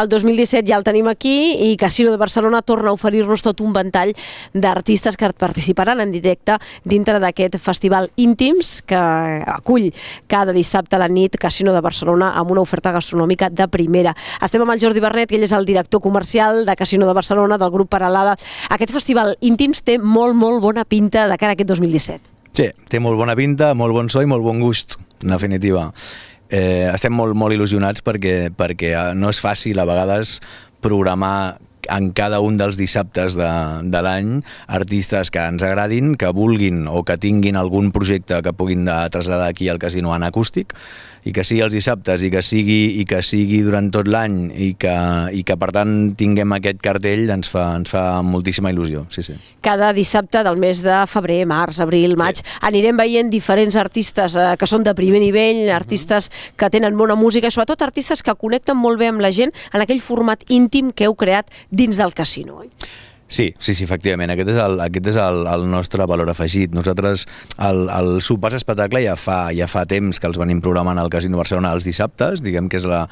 El 2017 ja el tenim aquí i Casino de Barcelona torna a oferir-nos tot un ventall d'artistes que participaran en directe dintre d'aquest festival Íntims que acull cada dissabte a la nit Casino de Barcelona amb una oferta gastronòmica de primera. Estem amb el Jordi Barret, que ell és el director comercial de Casino de Barcelona, del grup Paralada. Aquest festival Íntims té molt, molt bona pinta de cara a aquest 2017. Sí, té molt bona pinta, molt bon so i molt bon gust, en definitiva eh, estem molt, molt il·lusionats perquè, perquè eh, no és fàcil a vegades programar en cada un dels dissabtes de, de l'any artistes que ens agradin, que vulguin o que tinguin algun projecte que puguin de traslladar aquí al casino en acústic i que sigui els dissabtes i que sigui i que sigui durant tot l'any i, que, i que per tant tinguem aquest cartell ens fa, ens fa moltíssima il·lusió. Sí, sí. Cada dissabte del mes de febrer, març, abril, maig sí. anirem veient diferents artistes eh, que són de primer nivell, mhm. artistes mm -hmm. que tenen bona música i sobretot artistes que connecten molt bé amb la gent en aquell format íntim que heu creat dins del casino. Oi? Sí, sí, sí, efectivament. Aquest és el, aquest és el, el nostre valor afegit. Nosaltres, el, el sopars espectacle ja fa, ja fa temps que els venim programant al Casino Barcelona els dissabtes, diguem que és la,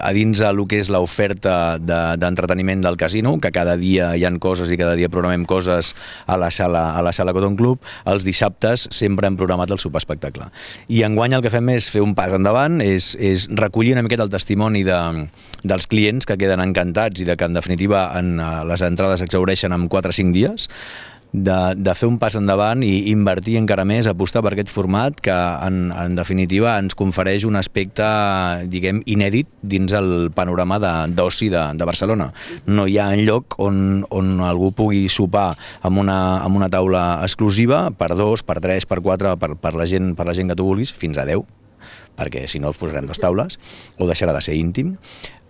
a dins el que és l'oferta d'entreteniment de, del casino, que cada dia hi han coses i cada dia programem coses a la sala, a la sala Cotton Club, els dissabtes sempre hem programat el sopar espectacle. I enguany el que fem és fer un pas endavant, és, és recollir una miqueta el testimoni de, dels clients que queden encantats i de que en definitiva en les entrades exaureixen coneixen en 4 o 5 dies, de, de fer un pas endavant i invertir encara més, apostar per aquest format que en, en definitiva ens confereix un aspecte, diguem, inèdit dins el panorama d'oci de, de, de Barcelona. No hi ha enlloc on, on algú pugui sopar amb una, amb una taula exclusiva per dos, per tres, per quatre, per, per, la gent, per la gent que tu vulguis, fins a deu perquè si no posarem dues taules, o deixarà de ser íntim,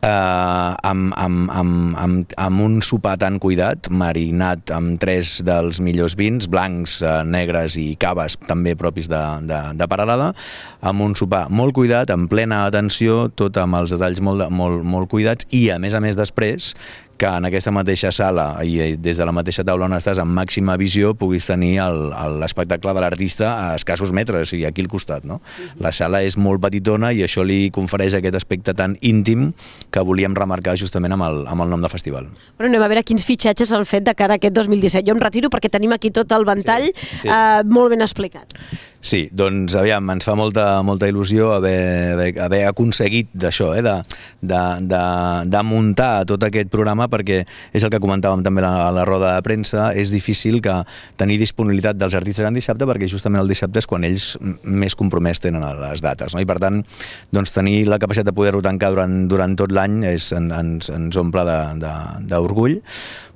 eh, amb, amb, amb, amb, amb un sopar tan cuidat, marinat amb tres dels millors vins, blancs, eh, negres i caves també propis de, de, de Paralada, amb un sopar molt cuidat, amb plena atenció, tot amb els detalls molt, molt, molt cuidats, i a més a més després, que en aquesta mateixa sala i des de la mateixa taula on estàs amb màxima visió puguis tenir l'espectacle de l'artista a escassos metres i aquí al costat. No? La sala és molt molt petitona i això li confereix aquest aspecte tan íntim que volíem remarcar justament amb el, amb el nom de festival. Bueno, anem a veure quins fitxatges han fet de cara a aquest 2017. Jo em retiro perquè tenim aquí tot el ventall sí, sí. Eh, molt ben explicat. Sí, doncs aviam, ens fa molta, molta il·lusió haver, haver, haver aconseguit d'això, eh, de, de, de, de muntar tot aquest programa perquè és el que comentàvem també a la, la roda de premsa, és difícil que tenir disponibilitat dels artistes en dissabte perquè justament el dissabte és quan ells més compromès tenen les dates, no? I per tant doncs, tenir la capacitat de poder-ho tancar durant, durant tot l'any ens, ens, ens omple d'orgull.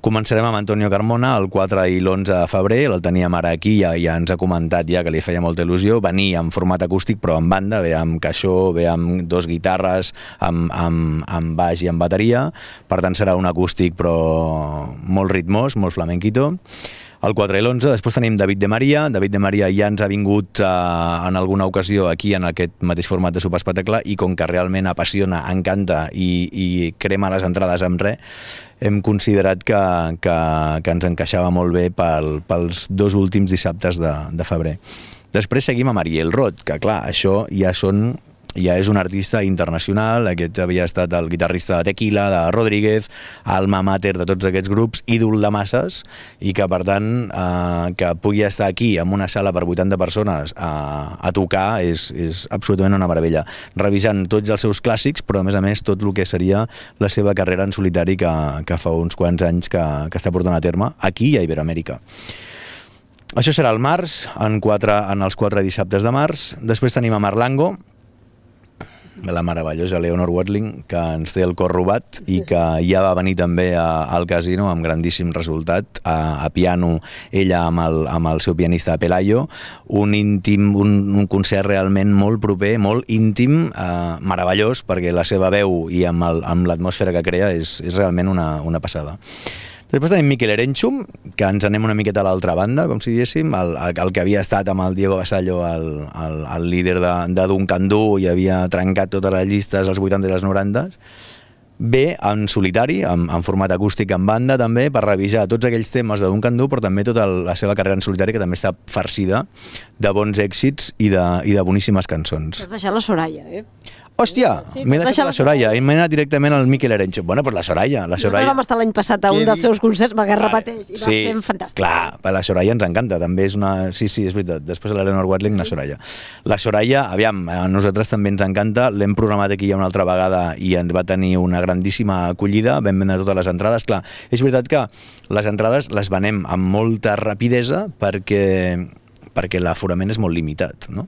Començarem amb Antonio Carmona el 4 i l'11 de febrer, el teníem ara aquí, ja, ja ens ha comentat ja que li feia molta il·lusió, venir en format acústic però en banda, ve amb caixó, ve amb dos guitarres, amb, amb, amb baix i amb bateria, per tant serà un acústic però molt ritmós, molt flamenquito el 4 i l'11. Després tenim David de Maria. David de Maria ja ens ha vingut eh, en alguna ocasió aquí en aquest mateix format de sopar espectacle i com que realment apassiona, encanta i, i crema les entrades amb res, hem considerat que, que, que ens encaixava molt bé pel, pels dos últims dissabtes de, de febrer. Després seguim a Mariel Rot, que clar, això ja són ja és un artista internacional, aquest havia estat el guitarrista de Tequila, de Rodríguez, alma mater de tots aquests grups, ídol de masses, i que per tant eh, que pugui estar aquí en una sala per 80 persones a, eh, a tocar és, és absolutament una meravella, revisant tots els seus clàssics, però a més a més tot el que seria la seva carrera en solitari que, que fa uns quants anys que, que està portant a terme aquí a Iberoamèrica. Això serà el març, en, quatre, en els quatre dissabtes de març. Després tenim a Marlango, la meravellosa Leonor Watling, que ens té el cor robat i que ja va venir també a, al casino amb grandíssim resultat, a, a piano, ella amb el, amb el seu pianista Pelayo, un, íntim, un, un concert realment molt proper, molt íntim, eh, meravellós, perquè la seva veu i amb l'atmosfera que crea és, és realment una, una passada. Després tenim Miquel Erenchum, que ens anem una miqueta a l'altra banda, com si diguéssim, el, el que havia estat amb el Diego Basallo, el, el, el líder de, de Duncan Du, i havia trencat totes les llistes als 80 i les 90, ve en solitari, en, en format acústic en banda també, per revisar tots aquells temes de Duncan Du, però també tota la seva carrera en solitari, que també està farcida de bons èxits i de, i de boníssimes cançons. Has deixat la Soraya, eh? Hòstia, sí, m'he deixat la Soraya i m'he anat directament al Miquel Arenxo. Bueno, per la Soraya. La Soraya... no vam estar l'any passat a un dels seus concerts, perquè es repeteix, i va sí, ser fantàstic. Clar, per la Soraya ens encanta, també és una... Sí, sí, és veritat, després de l'Eleanor Watling, la mm. Soraya. La Soraya, aviam, a nosaltres també ens encanta, l'hem programat aquí ja una altra vegada i ens va tenir una grandíssima acollida, vam vendre totes les entrades, clar, és veritat que les entrades les venem amb molta rapidesa perquè perquè l'aforament és molt limitat, no?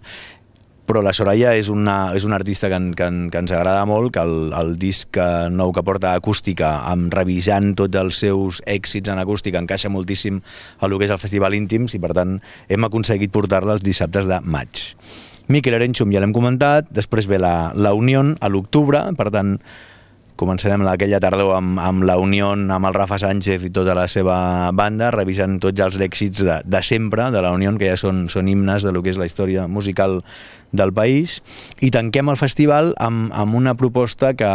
però la Soraya és una, és una artista que, en, que, en, que ens agrada molt, que el, el disc nou que porta acústica, amb revisant tots els seus èxits en acústica, encaixa moltíssim a lo que és el Festival Íntims i, per tant, hem aconseguit portar-la els dissabtes de maig. Miquel Erenchum ja l'hem comentat, després ve la, la Unió a l'octubre, per tant, Començarem aquella tardor amb, amb la Unió, amb el Rafa Sánchez i tota la seva banda, revisant tots els èxits de, de sempre de la Unió, que ja són, són himnes de lo que és la història musical del país. I tanquem el festival amb, amb una proposta que,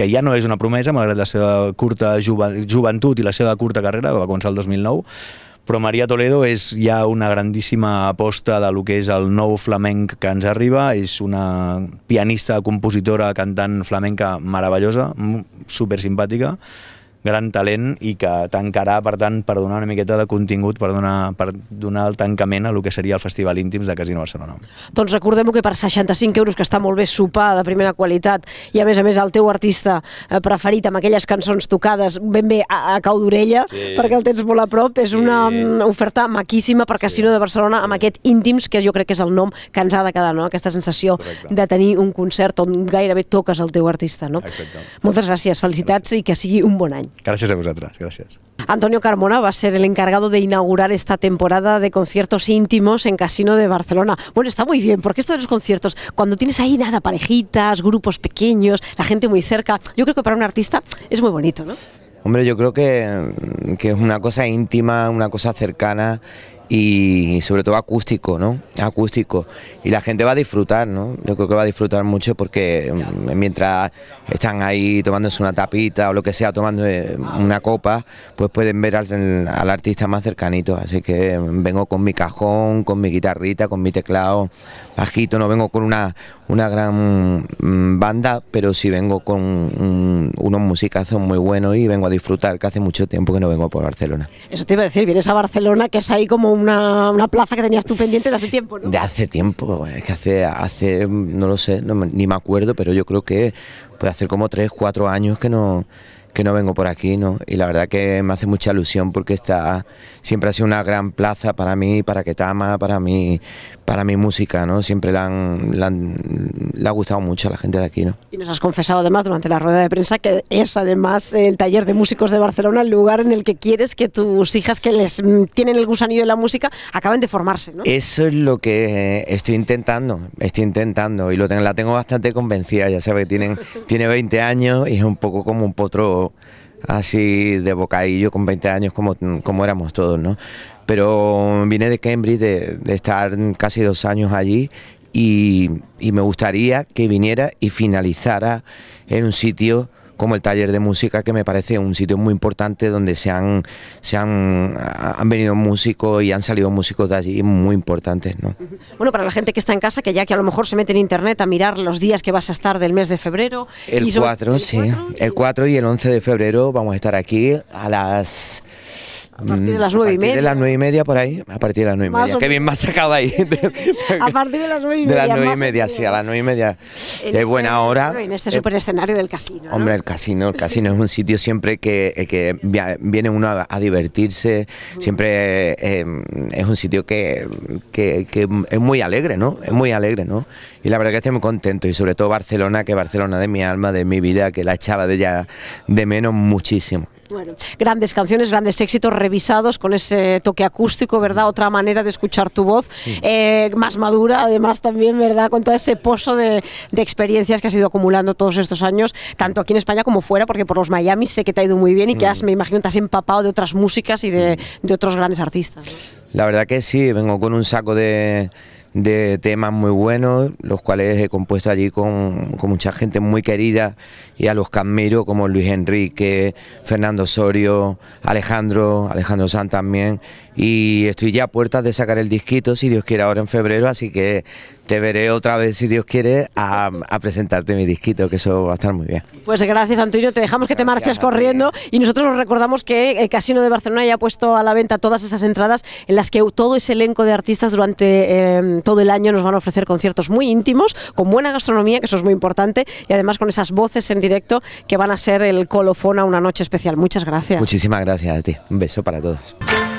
que ja no és una promesa, malgrat la seva curta jove, joventut i la seva curta carrera, que va començar el 2009, però Maria Toledo és ja una grandíssima aposta de lo que és el nou flamenc que ens arriba, és una pianista, compositora, cantant flamenca meravellosa, super simpàtica, gran talent i que tancarà, per tant, per donar una miqueta de contingut, per donar, per donar el tancament a lo que seria el Festival Íntims de Casino Barcelona. Doncs recordem que per 65 euros, que està molt bé sopar de primera qualitat, i a més a més el teu artista eh, preferit amb aquelles cançons tocades ben bé a, a cau d'orella, sí. perquè el tens molt a prop, és sí. una mm, oferta maquíssima per Casino sí. de Barcelona amb sí. aquest Íntims, que jo crec que és el nom que ens ha de quedar, no? aquesta sensació Correcte. de tenir un concert on gairebé toques el teu artista. No? Exacte. Moltes gràcies, felicitats gràcies. i que sigui un bon any. Gracias a vosotras, gracias. Antonio Carmona va a ser el encargado de inaugurar esta temporada de conciertos íntimos en Casino de Barcelona. Bueno, está muy bien, porque esto de los conciertos, cuando tienes ahí nada, parejitas, grupos pequeños, la gente muy cerca, yo creo que para un artista es muy bonito, ¿no? Hombre, yo creo que, que es una cosa íntima, una cosa cercana y sobre todo acústico, ¿no? Acústico. Y la gente va a disfrutar, ¿no? Yo creo que va a disfrutar mucho porque mm, mientras están ahí tomándose una tapita o lo que sea, tomando eh, una copa, pues pueden ver al, al artista más cercanito. Así que vengo con mi cajón, con mi guitarrita, con mi teclado bajito, no vengo con una, una gran mm, banda, pero sí vengo con unos musicazos muy buenos y vengo a disfrutar, que hace mucho tiempo que no vengo por Barcelona. Eso te iba a decir, vienes a Barcelona, que es ahí como una, una plaza que tenías tú pendiente de hace tiempo, ¿no? De hace tiempo, es que hace, hace no lo sé, ni me acuerdo, pero yo creo que puede hacer como tres, cuatro años que no que no vengo por aquí, ¿no? Y la verdad que me hace mucha ilusión porque está, siempre ha sido una gran plaza para mí, para Ketama, para mí, para mi música, ¿no? Siempre le, han, le, ha gustado mucho a la gente de aquí, ¿no? Y nos has confesado además durante la rueda de prensa que es además el taller de músicos de Barcelona el lugar en el que quieres que tus hijas que les mm, tienen el gusanillo de la música acaben de formarse, ¿no? Eso es lo que estoy intentando, estoy intentando y lo la tengo bastante convencida, ya sabe que tienen, tiene 20 años y es un poco como un potro así de bocadillo con 20 años como, como éramos todos, ¿no? Pero vine de Cambridge, de, estar casi dos años allí y, me gustaría que viniera y finalizara en un sitio como el taller de música, que me parece un sitio muy importante donde se han, se han, venido músicos y han salido músicos de allí muy importantes. ¿no? Bueno, para la gente que está en casa, que ya que a lo mejor se mete en internet a mirar los días que vas a estar del mes de febrero. El 4, sí. El 4 y el 11 de febrero vamos a estar aquí a las... A partir de mm, las nueve y media. De las nueve y media por ahí, a partir de las nueve y media. Qué bien me sacado ahí. a partir de las nueve y media. De las nueve y media, sí, a las nueve y media. Este buena hora. En este eh, super escenario del casino. Hombre, el casino, el casino es un sitio siempre que, eh, que viene uno a, divertirse, siempre eh, es un sitio que, es muy alegre, ¿no? Es muy alegre, ¿no? Y la verdad que estoy muy contento y sobre todo Barcelona, que Barcelona de mi alma, de mi vida, que la echaba de ya de menos muchísimo. Bueno, grandes canciones, grandes éxitos revisados con ese toque acústico, ¿verdad? Mm. Otra manera de escuchar tu voz, eh, más madura además también, ¿verdad? Con todo ese pozo de, experiencias que has ido acumulando todos estos años, tanto aquí en España como fuera, porque por los Miami sé que te ha ido muy bien y que mm. has, me imagino, te has empapado de otras músicas y de, mm. otros grandes artistas. La verdad que sí, vengo con un saco de de temas muy buenos, los cuales he compuesto allí con, con, mucha gente muy querida y a los que como Luis Enrique, Fernando Osorio, Alejandro, Alejandro San también, y estoy ya a puertas de sacar el disquito, si Dios quiere, ahora en febrero, así que te veré otra vez, si Dios quiere, a, presentarte mi disquito, que eso va a estar muy bien. Pues gracias, Antonio, te dejamos que te marches corriendo ¿eh? y nosotros os recordamos que el eh, Casino de Barcelona ya ha puesto a la venta todas esas entradas en las que todo ese elenco de artistas durante em, todo el año nos van a ofrecer conciertos muy íntimos, con buena gastronomía, que eso es muy importante, y además con esas voces en directo que van a ser el colofón a una noche especial. Muchas gracias. Muchísimas gracias a ti. Un beso para todos.